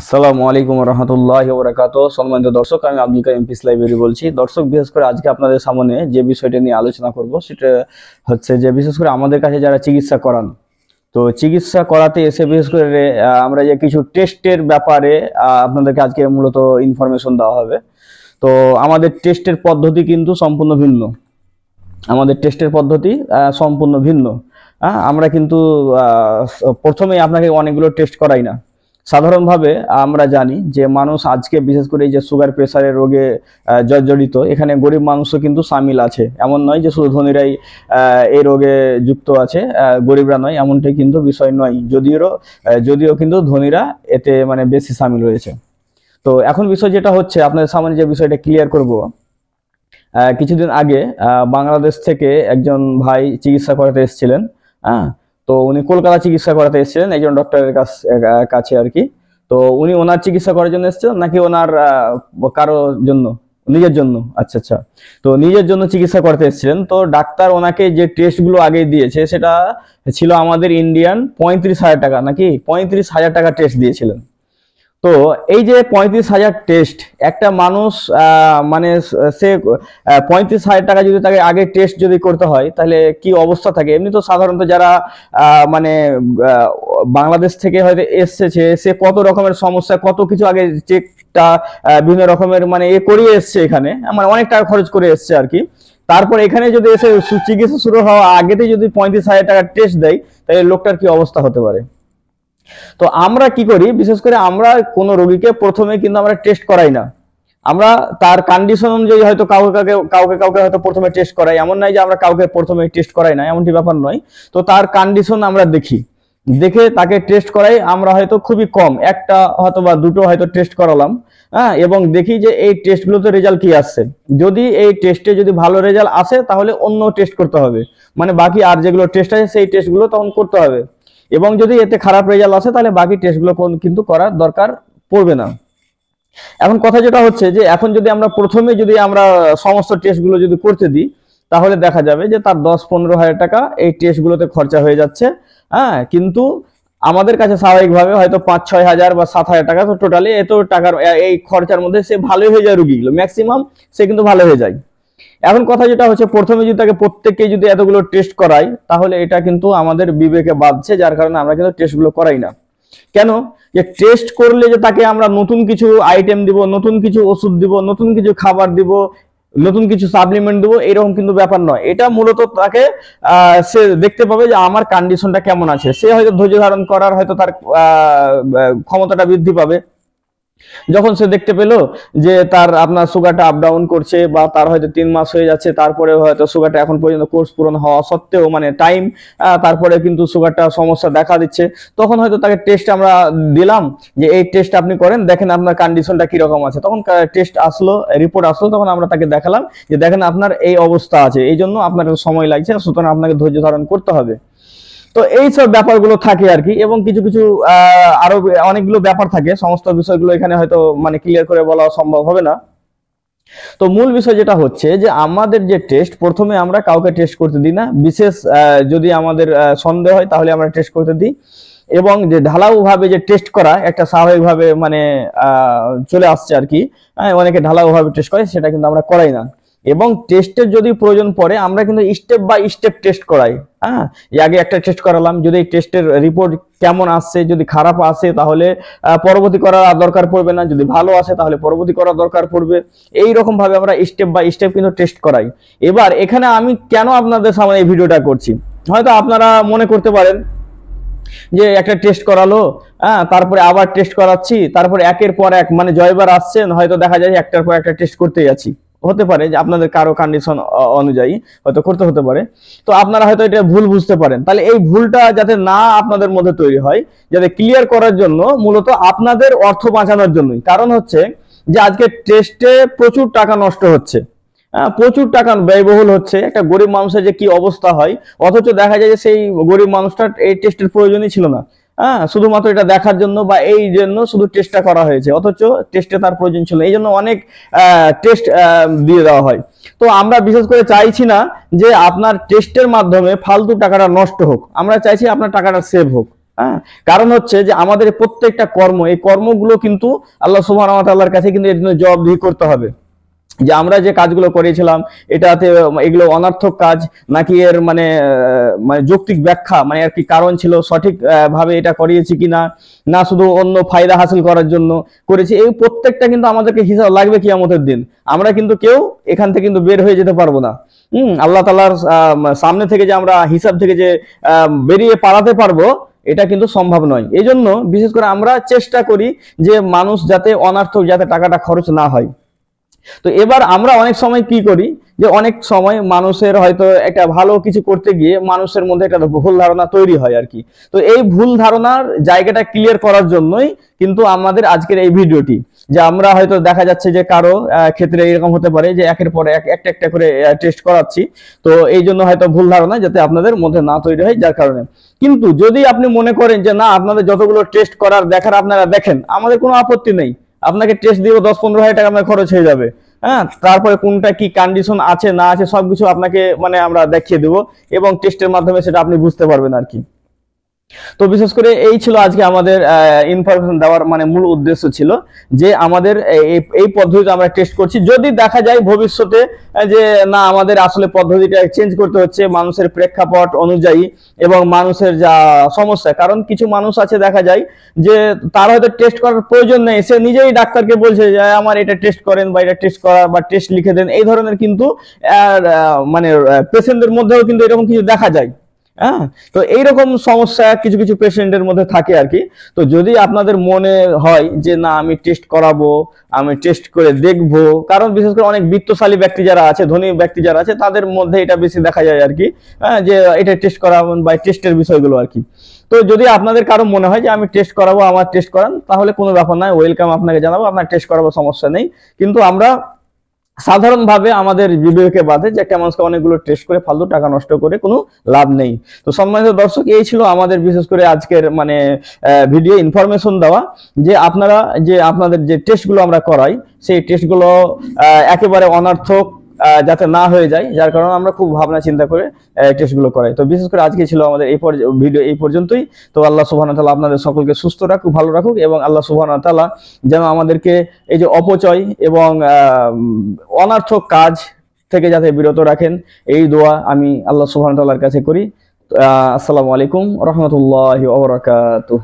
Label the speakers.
Speaker 1: আসসালামু আলাইকুম রহমতুল্লাহ বরাকাত সম্মানিত দর্শক আমি আব্দুল কাইম পিস লাইব্রেরি বলছি দর্শক বিশেষ করে আজকে আপনাদের সামনে যে বিষয়টা নিয়ে আলোচনা করব সেটা হচ্ছে যে বিশেষ করে আমাদের কাছে যারা চিকিৎসা করান তো চিকিৎসা করাতে এসে বিশেষ করে আমরা যে কিছু টেস্টের ব্যাপারে আপনাদেরকে আজকে মূলত ইনফরমেশন দেওয়া হবে তো আমাদের টেস্টের পদ্ধতি কিন্তু সম্পূর্ণ ভিন্ন আমাদের টেস্টের পদ্ধতি সম্পূর্ণ ভিন্ন আমরা কিন্তু প্রথমেই আপনাকে অনেকগুলো টেস্ট করাই না সাধারণভাবে আমরা জানি যে মানুষ আজকে বিশেষ করে এই যে সুগার প্রেশারের রোগে জর্জরিত এখানে গরিব মানুষও কিন্তু সামিল আছে এমন নয় যে শুধু ধনীরাই এই রোগে যুক্ত আছে গরিবরা নয় এমনটাই কিন্তু বিষয় নয় যদিও যদিও কিন্তু ধনীরা এতে মানে বেশি সামিল রয়েছে তো এখন বিষয় যেটা হচ্ছে আপনাদের সামনে যে বিষয়টা ক্লিয়ার করব কিছুদিন আগে বাংলাদেশ থেকে একজন ভাই চিকিৎসা করাতে এসেছিলেন হ্যাঁ তো উনি কলকাতা চিকিৎসা করাতে এসেছিলেন একজন ডক্টরের কাছে আর কি তো উনি ওনার চিকিৎসা করার জন্য এসেছিলেন নাকি ওনার কারো জন্য নিজের জন্য আচ্ছা আচ্ছা তো নিজের জন্য চিকিৎসা করতে এসেছিলেন তো ডাক্তার ওনাকে যে টেস্টগুলো আগে দিয়েছে সেটা ছিল আমাদের ইন্ডিয়ান পঁয়ত্রিশ হাজার টাকা নাকি পঁয়ত্রিশ হাজার টাকা টেস্ট দিয়েছিলেন তো এই যে পঁয়ত্রিশ হাজার টেস্ট একটা মানুষ মানে সে পঁয়ত্রিশ হাজার টাকা যদি তাকে আগে টেস্ট যদি করতে হয় তাহলে কি অবস্থা থাকে এমনি তো সাধারণত যারা মানে বাংলাদেশ থেকে হয়তো এসেছে সে কত রকমের সমস্যা কত কিছু আগে চেকটা বিভিন্ন রকমের মানে এ করিয়ে এসছে এখানে মানে অনেক টাকা খরচ করে এসছে আর কি তারপর এখানে যদি এসে চিকিৎসা শুরু হওয়া আগেতে যদি পঁয়ত্রিশ হাজার টাকা টেস্ট দেয় তাহলে লোকটার কি অবস্থা হতে পারে তো আমরা কি করি বিশেষ করে আমরা কোনো রোগীকে প্রথমে কিন্তু আমরা টেস্ট করাই না আমরা তার কন্ডিশন অনুযায়ী হয়তো কাউকে কাউকে কাউকে কাউকে হয়তো প্রথমে টেস্ট করাই এমন নয় যে আমরা কাউকে প্রথমে টেস্ট করাই না এমনটি ব্যাপার নয় তো তার কন্ডিশন আমরা দেখি দেখে তাকে টেস্ট করাই আমরা হয়তো খুবই কম একটা হয়তো বা দুটো হয়তো টেস্ট করালাম হ্যাঁ এবং দেখি যে এই টেস্টগুলোতে রেজাল্ট কি আসছে যদি এই টেস্টে যদি ভালো রেজাল্ট আসে তাহলে অন্য টেস্ট করতে হবে মানে বাকি আর যেগুলো টেস্ট আছে সেই টেস্টগুলো তখন করতে হবে এবং যদি এতে খারাপ রেজাল্ট আসে তাহলে বাকি টেস্টগুলো কিন্তু করার দরকার পড়বে না এখন কথা যেটা হচ্ছে যে এখন যদি আমরা প্রথমে যদি আমরা সমস্ত টেস্টগুলো যদি করতে দিই তাহলে দেখা যাবে যে তার দশ পনেরো হাজার টাকা এই টেস্টগুলোতে খরচা হয়ে যাচ্ছে হ্যাঁ কিন্তু আমাদের কাছে স্বাভাবিকভাবে হয়তো পাঁচ ছয় হাজার বা সাত হাজার টাকা তো টোটালি এত টাকার এই খরচার মধ্যে সে ভালো হয়ে যায় রুগীগুলো ম্যাক্সিমাম সে কিন্তু ভালো হয়ে যায় এখন কথা যেটা হচ্ছে প্রথমে যদি তাকে প্রত্যেককে যদি এতগুলো টেস্ট করাই তাহলে এটা কিন্তু আমাদের বিবেকে বাঁধছে যার কারণে আমরা কিন্তু টেস্টগুলো করাই না কেন যে টেস্ট করলে যে তাকে আমরা নতুন কিছু আইটেম দিব নতুন কিছু ওষুধ দিব নতুন কিছু খাবার দিব নতুন কিছু সাপ্লিমেন্ট দিব এরকম কিন্তু ব্যাপার নয় এটা মূলত তাকে সে দেখতে পাবে যে আমার কন্ডিশনটা কেমন আছে সে হয়তো ধৈর্য ধারণ করার হয়তো তার ক্ষমতাটা বৃদ্ধি পাবে যখন সে দেখতে পেল যে তার আপনার সুগারটা আপ ডাউন করছে বা তার হয়তো তিন মাস হয়ে যাচ্ছে তারপরে হয়তো সুগারটা এখন পর্যন্ত কোর্স পূরণ হওয়া সত্ত্বেও মানে টাইম তারপরে কিন্তু সুগারটা সমস্যা দেখা দিচ্ছে তখন হয়তো তাকে টেস্ট আমরা দিলাম যে এই টেস্ট আপনি করেন দেখেন আপনার কন্ডিশনটা কিরকম আছে তখন টেস্ট আসলো রিপোর্ট আসলো তখন আমরা তাকে দেখালাম যে দেখেন আপনার এই অবস্থা আছে এই জন্য আপনার সময় লাগছে সুতরাং আপনাকে ধৈর্য ধারণ করতে হবে তো এই সব ব্যাপারগুলো থাকে আর কি এবং কিছু কিছু আরো অনেকগুলো ব্যাপার থাকে সমস্ত বিষয়গুলো এখানে হয়তো মানে ক্লিয়ার করে বলা সম্ভব হবে না তো মূল বিষয় যেটা হচ্ছে যে আমাদের যে টেস্ট প্রথমে আমরা কাউকে টেস্ট করতে দিই না বিশেষ যদি আমাদের সন্দেহ হয় তাহলে আমরা টেস্ট করতে দিই এবং যে ভাবে যে টেস্ট করা একটা স্বাভাবিকভাবে মানে চলে আসছে আর কি হ্যাঁ, অনেকে ভাবে টেস্ট করে সেটা কিন্তু আমরা করাই না এবং টেস্টের যদি প্রয়োজন পড়ে আমরা কিন্তু স্টেপ বাই স্টেপ টেস্ট করাই হ্যাঁ আগে একটা টেস্ট করালাম যদি এই টেস্টের রিপোর্ট কেমন আসছে যদি খারাপ আসে তাহলে পরবর্তী করার দরকার পড়বে না যদি ভালো আসে তাহলে পরবর্তী করার দরকার পড়বে এই ভাবে আমরা স্টেপ বাই স্টেপ কিন্তু টেস্ট করাই এবার এখানে আমি কেন আপনাদের সামনে এই ভিডিওটা করছি হয়তো আপনারা মনে করতে পারেন যে একটা টেস্ট করালো হ্যাঁ তারপরে আবার টেস্ট করাচ্ছি তারপরে একের পর এক মানে জয়বার আসছেন হয়তো দেখা যায় একটার পর একটা টেস্ট করতে যাচ্ছি হতে পারে যে আপনাদের কারো কন্ডিশন অনুযায়ী হয়তো করতে হতে পারে তো আপনারা হয়তো এটা ভুল বুঝতে পারেন তাহলে এই ভুলটা যাতে না আপনাদের মধ্যে তৈরি হয় যাতে ক্লিয়ার করার জন্য মূলত আপনাদের অর্থ বাঁচানোর জন্যই কারণ হচ্ছে যে আজকে টেস্টে প্রচুর টাকা নষ্ট হচ্ছে প্রচুর টাকা ব্যয়বহুল হচ্ছে একটা গরিব মানুষের যে কি অবস্থা হয় অথচ দেখা যায় যে সেই গরিব মানুষটার এই টেস্টের প্রয়োজনই ছিল না হ্যাঁ শুধুমাত্র এটা দেখার জন্য বা এই জন্য শুধু টেস্টটা করা হয়েছে অথচ টেস্টে তার প্রয়োজন ছিল এই জন্য অনেক টেস্ট দিয়ে দেওয়া হয় তো আমরা বিশেষ করে চাইছি না যে আপনার টেস্টের মাধ্যমে ফালতু টাকাটা নষ্ট হোক আমরা চাইছি আপনার টাকাটা সেভ হোক হ্যাঁ কারণ হচ্ছে যে আমাদের প্রত্যেকটা কর্ম এই কর্মগুলো কিন্তু আল্লাহ সুবাহ আল্লাহর কাছে কিন্তু এর জন্য জবাবদিহি করতে হবে যে আমরা যে কাজগুলো করেছিলাম এটাতে এগুলো অনার্থক কাজ নাকি এর মানে মানে যৌক্তিক ব্যাখ্যা মানে আর কি কারণ ছিল সঠিক ভাবে এটা করিয়েছি কি না না শুধু অন্য ফায়দা হাসিল করার জন্য করেছি এই প্রত্যেকটা কিন্তু আমাদেরকে হিসাব লাগবে কিয়ামতের দিন আমরা কিন্তু কেউ এখান থেকে কিন্তু বের হয়ে যেতে পারবো না হম আল্লাহ তালার সামনে থেকে যে আমরা হিসাব থেকে যে বেরিয়ে পালাতে পারবো এটা কিন্তু সম্ভব নয় এই জন্য বিশেষ করে আমরা চেষ্টা করি যে মানুষ যাতে অনার্থক যাতে টাকাটা খরচ না হয় তো এবার আমরা অনেক সময় কি করি যে অনেক সময় মানুষের হয়তো একটা ভালো কিছু করতে গিয়ে মানুষের মধ্যে একটা ভুল ধারণা তৈরি হয় আর কি তো এই ভুল ধারণার জায়গাটা ক্লিয়ার করার জন্যই কিন্তু আমাদের আজকের এই ভিডিওটি যে আমরা হয়তো দেখা যাচ্ছে যে কারো ক্ষেত্রে এরকম হতে পারে যে একের পর এক একটা একটা করে টেস্ট করাচ্ছি তো এই জন্য হয়তো ভুল ধারণা যাতে আপনাদের মধ্যে না তৈরি হয় যার কারণে কিন্তু যদি আপনি মনে করেন যে না আপনাদের যতগুলো টেস্ট করার দেখার আপনারা দেখেন আমাদের কোনো আপত্তি নেই আপনাকে টেস্ট দিব দশ পনেরো হাজার টাকা আপনার খরচ হয়ে যাবে হ্যাঁ তারপরে কোনটা কি কন্ডিশন আছে না আছে সবকিছু আপনাকে মানে আমরা দেখিয়ে দেবো এবং টেস্টের মাধ্যমে সেটা আপনি বুঝতে পারবেন আর কি তো বিশেষ করে এই ছিল আজকে আমাদের ইনফরমেশন দেওয়ার মানে মূল উদ্দেশ্য ছিল যে আমাদের এই পদ্ধতিতে আমরা টেস্ট করছি যদি দেখা যায় ভবিষ্যতে যে না আমাদের আসলে পদ্ধতিটা চেঞ্জ করতে হচ্ছে মানুষের প্রেক্ষাপট অনুযায়ী এবং মানুষের যা সমস্যা কারণ কিছু মানুষ আছে দেখা যায় যে তার হয়তো টেস্ট করার প্রয়োজন নেই সে নিজেই ডাক্তারকে বলছে যে আমার এটা টেস্ট করেন বা এটা টেস্ট করা বা টেস্ট লিখে দেন এই ধরনের কিন্তু মানে পেশেন্টদের মধ্যেও কিন্তু এরকম কিছু দেখা যায় হ্যাঁ তো এইরকম সমস্যা কিছু কিছু পেশেন্টের মধ্যে থাকে আর কি তো যদি আপনাদের মনে হয় যে না আমি টেস্ট করাবো আমি টেস্ট করে দেখব কারণ বিশেষ করে অনেক বিত্তশালী ব্যক্তি যারা আছে ধনী ব্যক্তি যারা আছে তাদের মধ্যে এটা বেশি দেখা যায় আর কি হ্যাঁ যে এটা টেস্ট করা বা টেস্টের বিষয়গুলো আর কি তো যদি আপনাদের কারো মনে হয় যে আমি টেস্ট করাবো আমার টেস্ট করান তাহলে কোনো ব্যাপার নয় ওয়েলকাম আপনাকে জানাবো আপনার টেস্ট করাবো সমস্যা নেই কিন্তু আমরা সাধারণভাবে আমাদের বিবেকে বাদে যে একটা মানুষকে অনেকগুলো টেস্ট করে ফালতু টাকা নষ্ট করে কোনো লাভ নেই তো সম্মানিত দর্শক এই ছিল আমাদের বিশেষ করে আজকের মানে ভিডিও ইনফরমেশন দেওয়া যে আপনারা যে আপনাদের যে টেস্টগুলো আমরা করাই সেই টেস্টগুলো একেবারে অনার্থক যাতে না হয়ে যায় যার কারণে আমরা খুব ভাবনা চিন্তা করে টেস্টগুলো করাই তো বিশেষ করে আজকে ছিল আমাদের এই ভিডিও এই পর্যন্তই তো আল্লাহ সুবাহ তালা আপনাদের সকলকে সুস্থ রাখুক ভালো রাখুক এবং আল্লাহ সুবাহ তালা যেন আমাদেরকে এই যে অপচয় এবং অনার্থক কাজ থেকে যাতে বিরত রাখেন এই দোয়া আমি আল্লাহ সুবাহ কাছে করি আসসালামু আলাইকুম রহমতুল্লাহ